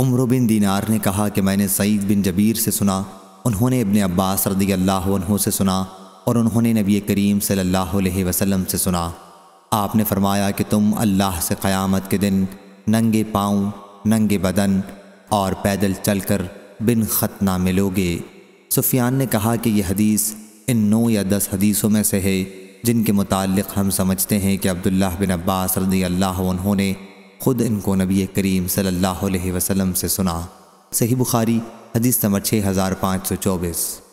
उम्र बिन दीनार ने कहा कि मैंने सईद बिन जबीर से सुना उन्होंने इबन अब्बास रदी अल्लाह से सुना और उन्होंने नबी करीम सल्ह वसम से सुना आपने फरमाया कि तुम अल्लाह से क़यामत के दिन नंगे पाँव नंगे बदन और पैदल चलकर बिन ख़त ना मिलोगे सुफियान ने कहा कि यह हदीस इन नौ या दस हदीसों में से है जिनके मुतल हम समझते हैं कि अब्दुल्ला बिन अब्बास रदी अल्लाह ने ख़ुद इनको नबी करीम सल्लल्लाहु अलैहि वसल्लम से सुना सही बुखारी हदीस नंबर छः हज़ार पाँच सौ चौबीस